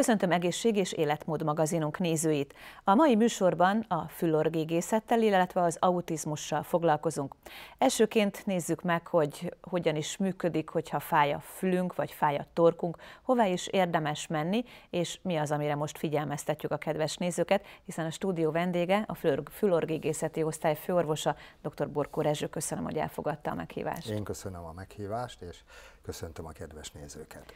Köszöntöm egészség és életmód magazinunk nézőit. A mai műsorban a fülorgégészettel, illetve az autizmussal foglalkozunk. Elsőként nézzük meg, hogy hogyan is működik, hogyha fáj a fülünk, vagy fáj a torkunk, hová is érdemes menni, és mi az, amire most figyelmeztetjük a kedves nézőket, hiszen a stúdió vendége, a fülorgégészeti osztály főorvosa, dr. Borkó Rezső. Köszönöm, hogy elfogadta a meghívást. Én köszönöm a meghívást, és Köszöntöm a kedves nézőket.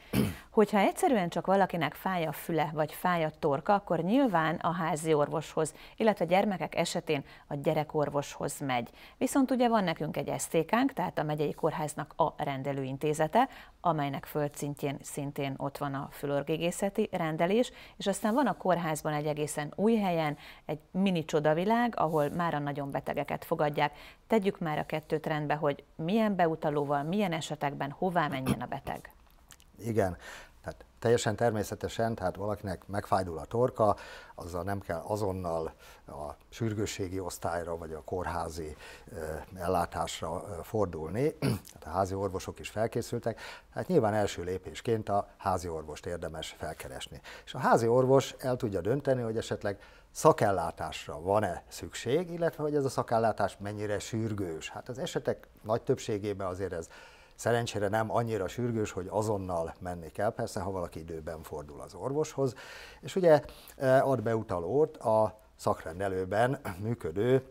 Hogyha egyszerűen csak valakinek fáj a füle vagy fáj a torka, akkor nyilván a házi orvoshoz, illetve a gyermekek esetén a gyerekorvoshoz megy. Viszont ugye van nekünk egy esztékánk, tehát a megyei kórháznak a rendelőintézete, amelynek földszintjén szintén ott van a fülorgégészeti rendelés, és aztán van a kórházban egy egészen új helyen, egy mini csodavilág, ahol már a nagyon betegeket fogadják. Tegyük már a kettőt rendbe, hogy milyen beutalóval, milyen esetekben, hová menjen a beteg. Igen teljesen természetesen, tehát valakinek megfájdul a torka, azzal nem kell azonnal a sürgősségi osztályra vagy a kórházi ellátásra fordulni. Hát a házi orvosok is felkészültek, hát nyilván első lépésként a házi orvost érdemes felkeresni. És a házi orvos el tudja dönteni, hogy esetleg szakellátásra van-e szükség, illetve hogy ez a szakellátás mennyire sürgős. Hát az esetek nagy többségében azért ez Szerencsére nem annyira sürgős, hogy azonnal menni kell, persze, ha valaki időben fordul az orvoshoz. És ugye e, ad beutalót a szakrendelőben működő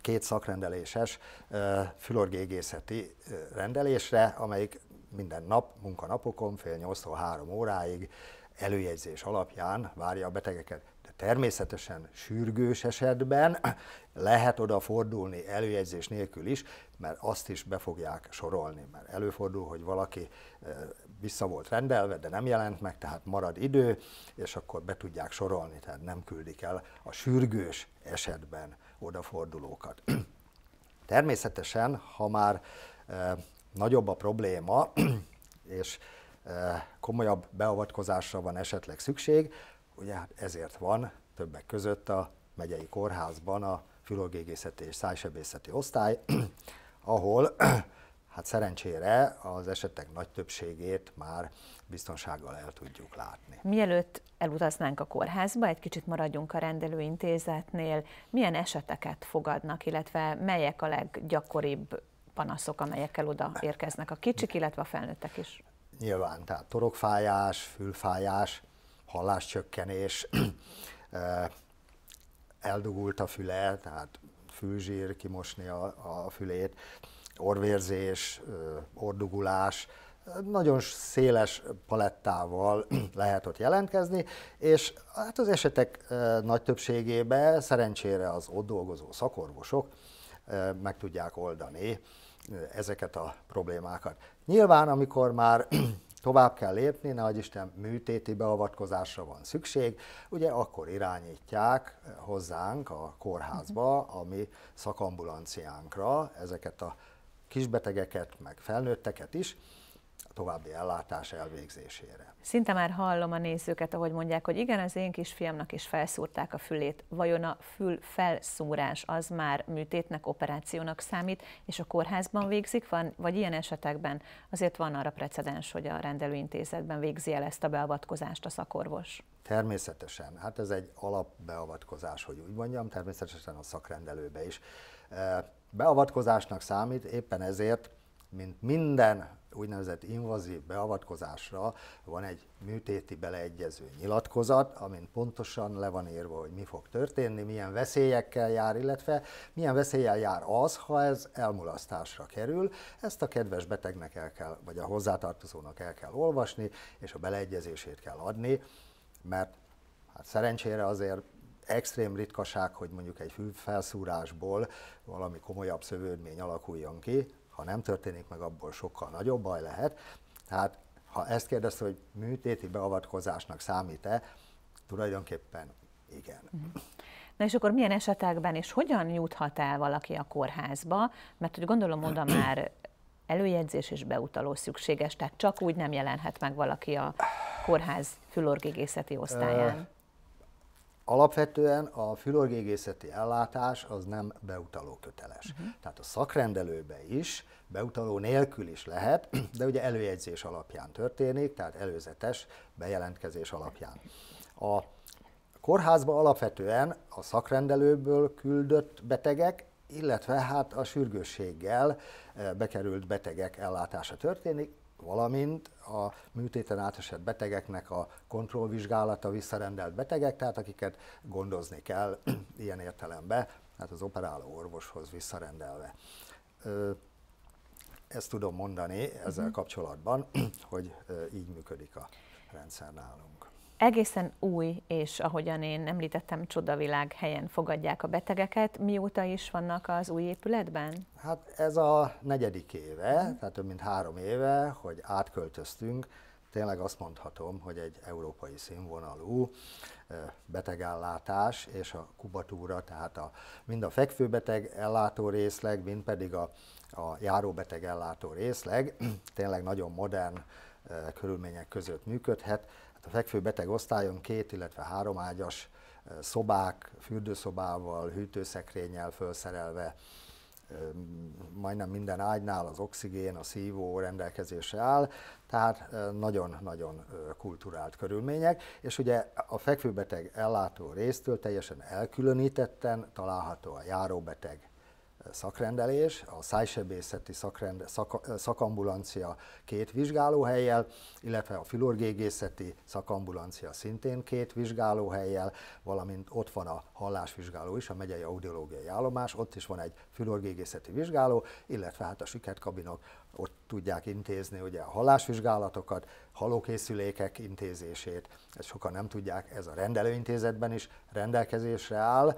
két szakrendeléses e, fülorgégészeti e, rendelésre, amelyik minden nap, munkanapokon fél 8-3 óráig előjegyzés alapján várja a betegeket. Természetesen sürgős esetben lehet oda fordulni előjegyzés nélkül is, mert azt is be fogják sorolni, mert előfordul, hogy valaki eh, vissza volt rendelve, de nem jelent meg, tehát marad idő, és akkor be tudják sorolni, tehát nem küldik el a sürgős esetben odafordulókat. Természetesen, ha már eh, nagyobb a probléma, és eh, komolyabb beavatkozásra van esetleg szükség, ugye hát ezért van többek között a megyei kórházban a fülorgégészeti és szájsebészeti osztály, ahol hát szerencsére az esetek nagy többségét már biztonsággal el tudjuk látni. Mielőtt elutaznánk a kórházba, egy kicsit maradjunk a rendelőintézetnél. Milyen eseteket fogadnak, illetve melyek a leggyakoribb panaszok, amelyekkel oda érkeznek a kicsik, illetve a felnőttek is? Nyilván, tehát torokfájás, fülfájás, halláscsökkenés, eldugult a füle, tehát fűzsír kimosni a, a fülét, orvérzés, ordugulás, nagyon széles palettával lehet ott jelentkezni, és hát az esetek nagy többségében szerencsére az ott dolgozó szakorvosok meg tudják oldani ezeket a problémákat. Nyilván, amikor már Tovább kell lépni, nehogy Isten műtéti beavatkozásra van szükség, ugye akkor irányítják eh, hozzánk a kórházba, mhm. a mi szakambulanciánkra ezeket a kisbetegeket, meg felnőtteket is, további ellátás elvégzésére. Szinte már hallom a nézőket, ahogy mondják, hogy igen, az én kisfiamnak is felszúrták a fülét. Vajon a fül felszúrás az már műtétnek, operációnak számít, és a kórházban végzik, van, vagy ilyen esetekben azért van arra precedens, hogy a rendelőintézetben végzi el ezt a beavatkozást a szakorvos? Természetesen, hát ez egy alapbeavatkozás, hogy úgy mondjam, természetesen a szakrendelőbe is. Eh, beavatkozásnak számít, éppen ezért mint minden úgynevezett invazív beavatkozásra van egy műtéti beleegyező nyilatkozat, amin pontosan le van írva, hogy mi fog történni, milyen veszélyekkel jár, illetve milyen veszélyel jár az, ha ez elmulasztásra kerül. Ezt a kedves betegnek el kell, vagy a hozzátartozónak el kell olvasni, és a beleegyezését kell adni, mert hát szerencsére azért extrém ritkaság, hogy mondjuk egy fülfelszúrásból valami komolyabb szövődmény alakuljon ki, ha nem történik meg, abból sokkal nagyobb baj lehet. Tehát ha ezt kérdezte, hogy műtéti beavatkozásnak számít-e, tulajdonképpen igen. Mhm. Na és akkor milyen esetekben és hogyan juthat el valaki a kórházba? Mert hogy gondolom oda már előjegyzés és beutaló szükséges, tehát csak úgy nem jelenhet meg valaki a kórház fülorgégészeti osztályán alapvetően a fülorgégészeti ellátás az nem beutaló köteles. Uh-huh. Tehát a szakrendelőbe is, beutaló nélkül is lehet, de ugye előjegyzés alapján történik, tehát előzetes bejelentkezés alapján. A kórházba alapvetően a szakrendelőből küldött betegek, illetve hát a sürgősséggel eh, bekerült betegek ellátása történik, valamint a műtéten átesett betegeknek a kontrollvizsgálata visszarendelt betegek, tehát akiket gondozni kell ilyen értelemben, tehát az operáló orvoshoz visszarendelve. Ezt tudom mondani ezzel mhm. kapcsolatban, hogy így működik a rendszer nálunk egészen új, és ahogyan én említettem, csodavilág helyen fogadják a betegeket. Mióta is vannak az új épületben? Hát ez a negyedik éve, mhm. tehát több mint három éve, hogy átköltöztünk. Tényleg azt mondhatom, hogy egy európai színvonalú betegellátás és a kubatúra, tehát a, mind a fekvőbeteg ellátó részleg, mind pedig a, a járóbeteg ellátó részleg tényleg nagyon modern körülmények között működhet. Tehát a fekvő beteg osztályon két, illetve három ágyas szobák, fürdőszobával, hűtőszekrényel felszerelve, majdnem minden ágynál az oxigén, a szívó rendelkezésre áll, tehát nagyon-nagyon kulturált körülmények, és ugye a fekvőbeteg ellátó résztől teljesen elkülönítetten található a járóbeteg szakrendelés, a szájsebészeti szakrende, szak, szakambulancia két vizsgálóhelyjel, illetve a filorgégészeti szakambulancia szintén két vizsgálóhelyjel, valamint ott van a hallásvizsgáló is, a megyei audiológiai állomás, ott is van egy filorgégészeti vizsgáló, illetve hát a siketkabinok ott tudják intézni ugye a hallásvizsgálatokat, halókészülékek intézését, ezt sokan nem tudják, ez a rendelőintézetben is rendelkezésre áll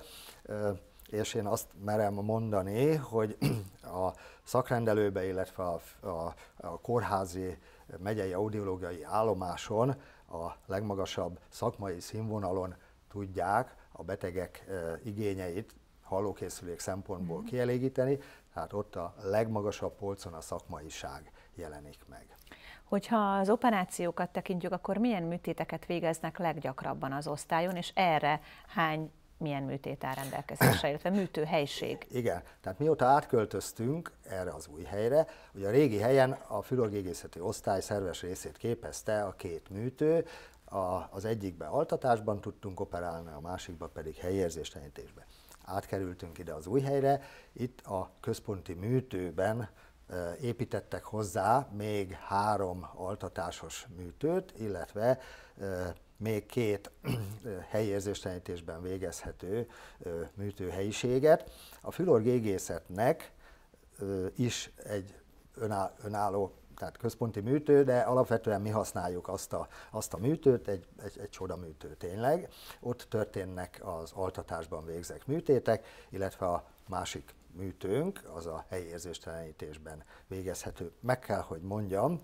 és én azt merem mondani, hogy a szakrendelőbe, illetve a, a, a kórházi megyei audiológiai állomáson a legmagasabb szakmai színvonalon tudják a betegek e, igényeit hallókészülék szempontból mm-hmm. kielégíteni, tehát ott a legmagasabb polcon a szakmaiság jelenik meg. Hogyha az operációkat tekintjük, akkor milyen műtéteket végeznek leggyakrabban az osztályon, és erre hány milyen műtét áll rendelkezésre, illetve műtőhelység. Igen, tehát mióta átköltöztünk erre az új helyre, ugye a régi helyen a fülorgégészeti osztály szerves részét képezte a két műtő, a, az egyikbe altatásban tudtunk operálni, a másikba pedig helyérzéstelenítésben. Átkerültünk ide az új helyre, itt a központi műtőben e, építettek hozzá még három altatásos műtőt, illetve e, még két helyérzéstelenítésben végezhető műtőhelyiséget. A fülorgégészetnek is egy önálló tehát központi műtő, de alapvetően mi használjuk azt a, azt a műtőt, egy, egy, egy műtő tényleg. Ott történnek az altatásban végzett műtétek, illetve a másik műtőnk, az a helyérzéstelenítésben végezhető. Meg kell, hogy mondjam,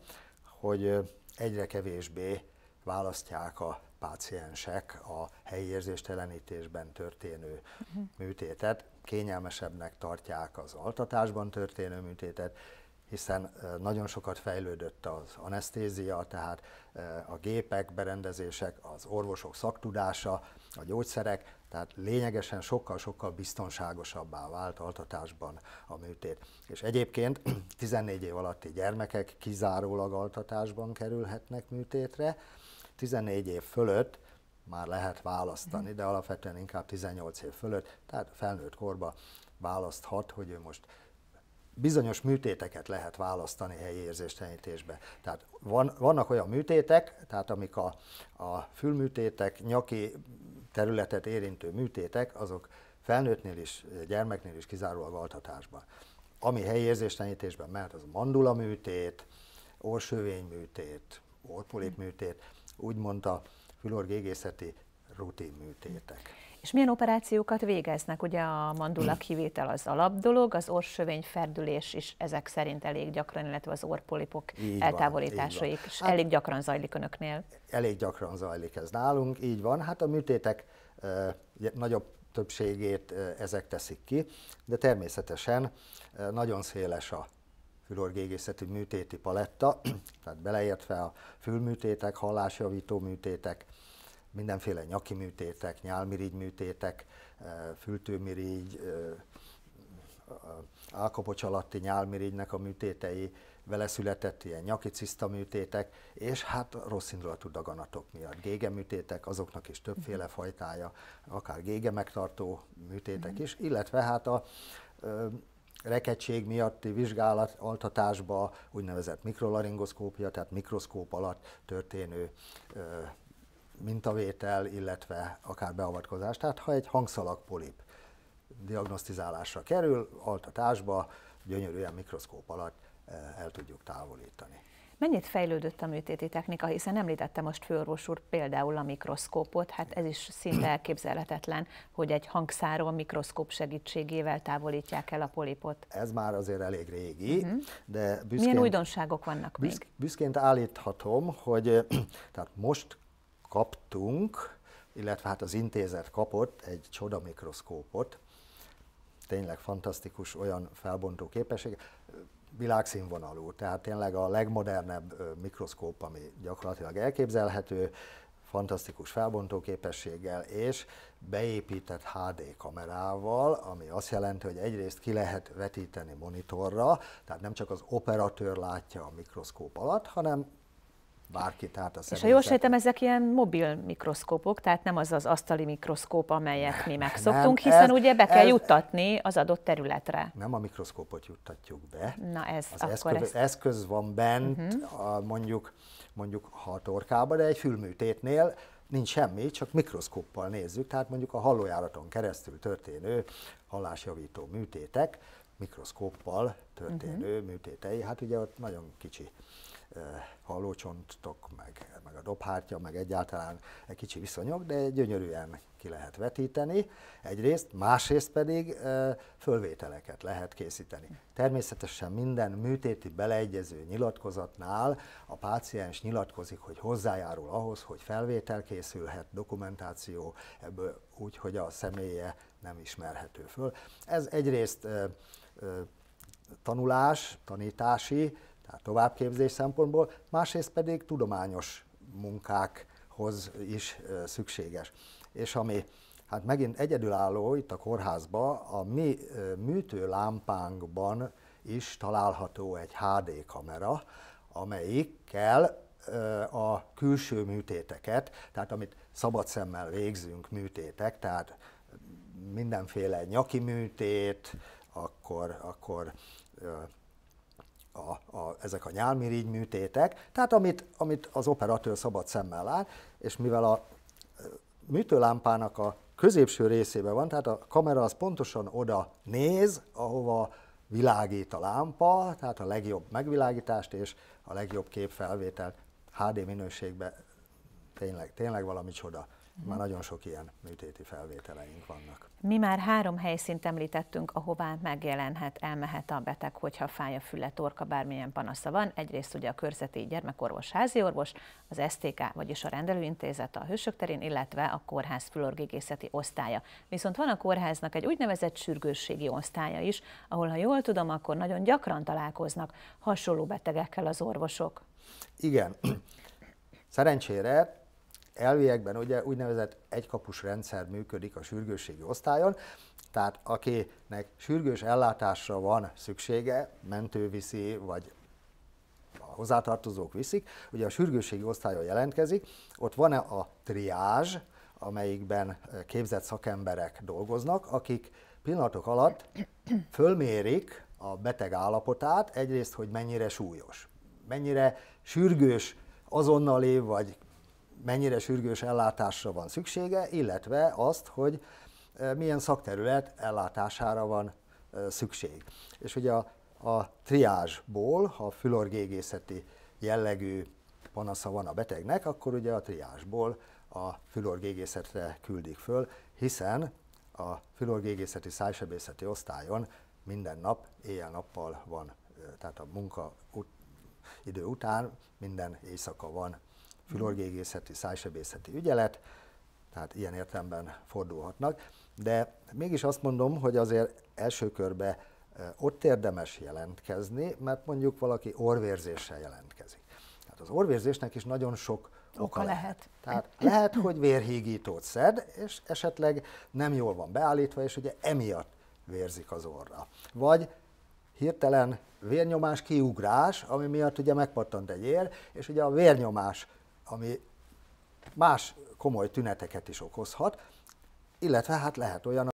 hogy egyre kevésbé választják a páciensek a helyi érzéstelenítésben történő uh-huh. műtétet, kényelmesebbnek tartják az altatásban történő műtétet, hiszen nagyon sokat fejlődött az anesztézia, tehát a gépek, berendezések, az orvosok szaktudása, a gyógyszerek, tehát lényegesen sokkal-sokkal biztonságosabbá vált altatásban a műtét. És egyébként 14 év alatti gyermekek kizárólag altatásban kerülhetnek műtétre, 14 év fölött már lehet választani, de alapvetően inkább 18 év fölött, tehát felnőtt korba választhat, hogy ő most bizonyos műtéteket lehet választani helyi érzéstelenítésbe. Tehát van, vannak olyan műtétek, tehát amik a, a fülműtétek, nyaki területet érintő műtétek, azok felnőttnél is, gyermeknél is kizárólag altatásban. Ami helyi érzéstelenítésben mehet, az mandula műtét, műtét, orpolip műtét, úgymond a fülorgégészeti rutin műtétek. És milyen operációkat végeznek? Ugye a mandula kivétel az alap dolog, az orsövény ferdülés is ezek szerint elég gyakran, illetve az orpolipok így eltávolítása van, is hát, elég gyakran zajlik önöknél. Elég gyakran zajlik ez nálunk, így van. Hát a műtétek e, nagyobb többségét e, ezek teszik ki, de természetesen e, nagyon széles a fülorgégészeti műtéti paletta, tehát beleértve a fülműtétek, hallásjavító műtétek, mindenféle nyaki műtétek, nyálmirigy műtétek, eh, fültőmirigy, eh, álkapocs alatti nyálmirigynek a műtétei, vele született ilyen nyaki ciszta műtétek, és hát rossz indulatú daganatok miatt. műtétek, azoknak is többféle mhm. fajtája, akár gége megtartó műtétek mhm. is, illetve hát a rekedség miatti vizsgálat altatásba úgynevezett mikrolaringoszkópia, tehát mikroszkóp alatt történő ö, mintavétel, illetve akár beavatkozás. Tehát ha egy hangszalagpolip diagnosztizálásra kerül, altatásba, gyönyörűen mikroszkóp alatt el tudjuk távolítani. Mennyit fejlődött a műtéti technika, hiszen említette most főorvos úr például a mikroszkópot, hát ez is szinte elképzelhetetlen, hogy egy hangszáról mikroszkóp segítségével távolítják el a polipot. Ez már azért elég régi, uh-huh. de büszkén, Milyen újdonságok vannak büszk, még? Büszként állíthatom, hogy tehát most kaptunk, illetve hát az intézet kapott egy csoda mikroszkópot. tényleg fantasztikus olyan felbontó képessége világszínvonalú, tehát tényleg a legmodernebb mikroszkóp, ami gyakorlatilag elképzelhető, fantasztikus felbontóképességgel és beépített HD kamerával, ami azt jelenti, hogy egyrészt ki lehet vetíteni monitorra, tehát nem csak az operatőr látja a mikroszkóp alatt, hanem bárki, tehát a És ha jól sejtem, ezek ilyen mobil mikroszkópok, tehát nem az az asztali mikroszkóp, amelyet mi megszoktunk, hiszen ez, ugye be kell ez, juttatni az adott területre. Nem a mikroszkópot juttatjuk be. Na ez, az akkor eszköz, ezt... eszköz van bent, uh-huh. a, mondjuk, mondjuk ha a torkába, de egy fülműtétnél nincs semmi, csak mikroszkóppal nézzük, tehát mondjuk a hallójáraton keresztül történő hallásjavító műtétek, mikroszkóppal történő uh-huh. műtétei, hát ugye ott nagyon kicsi hallócsontok, meg, meg a dobhártya, meg egyáltalán egy kicsi viszonyok, de gyönyörűen ki lehet vetíteni egyrészt, másrészt pedig fölvételeket lehet készíteni. Természetesen minden műtéti beleegyező nyilatkozatnál a páciens nyilatkozik, hogy hozzájárul ahhoz, hogy felvétel készülhet, dokumentáció ebből úgy, hogy a személye nem ismerhető föl. Ez egyrészt tanulás, tanítási tehát továbbképzés szempontból, másrészt pedig tudományos munkákhoz is szükséges. És ami hát megint egyedülálló itt a kórházban, a mi műtőlámpánkban is található egy HD kamera, amelyikkel a külső műtéteket, tehát amit szabad szemmel végzünk műtétek, tehát mindenféle nyaki műtét, akkor, akkor a, a, ezek a nyálmirigy műtétek, tehát amit, amit az operatőr szabad szemmel lát, és mivel a műtőlámpának a középső részében van, tehát a kamera az pontosan oda néz, ahova világít a lámpa, tehát a legjobb megvilágítást és a legjobb képfelvételt HD minőségben tényleg, tényleg valami csoda. Már nagyon sok ilyen műtéti felvételeink vannak. Mi már három helyszínt említettünk, ahová megjelenhet, elmehet a beteg, hogyha fáj a füle, torka, bármilyen panasza van. Egyrészt ugye a körzeti gyermekorvos, házi orvos, az STK, vagyis a rendelőintézet a hősök terén, illetve a kórház fülorgégészeti osztálya. Viszont van a kórháznak egy úgynevezett sürgősségi osztálya is, ahol, ha jól tudom, akkor nagyon gyakran találkoznak hasonló betegekkel az orvosok. Igen. Szerencsére elviekben ugye úgynevezett egykapus rendszer működik a sürgősségi osztályon, tehát akinek sürgős ellátásra van szüksége, mentő viszi, vagy a hozzátartozók viszik, ugye a sürgősségi osztályon jelentkezik, ott van -e a triázs, amelyikben képzett szakemberek dolgoznak, akik pillanatok alatt fölmérik a beteg állapotát, egyrészt, hogy mennyire súlyos, mennyire sürgős azonnali vagy mennyire sürgős ellátásra van szüksége, illetve azt, hogy milyen szakterület ellátására van szükség. És ugye a, a triázsból, ha fülorgégészeti jellegű panasza van a betegnek, akkor ugye a triásból a fülorgégészetre küldik föl, hiszen a fülorgégészeti szájsebészeti osztályon minden nap, éjjel-nappal van, tehát a munka idő után minden éjszaka van fülorgégészeti, szájsebészeti ügyelet, tehát ilyen értemben fordulhatnak. De mégis azt mondom, hogy azért első körbe e, ott érdemes jelentkezni, mert mondjuk valaki orvérzéssel jelentkezik. Tehát az orvérzésnek is nagyon sok oka, oka lehet. lehet. Tehát lehet, hogy vérhígítót szed, és esetleg nem jól van beállítva, és ugye emiatt vérzik az orra. Vagy hirtelen vérnyomás kiugrás, ami miatt ugye megpattant egy ér, és ugye a vérnyomás ami más komoly tüneteket is okozhat, illetve hát lehet olyan,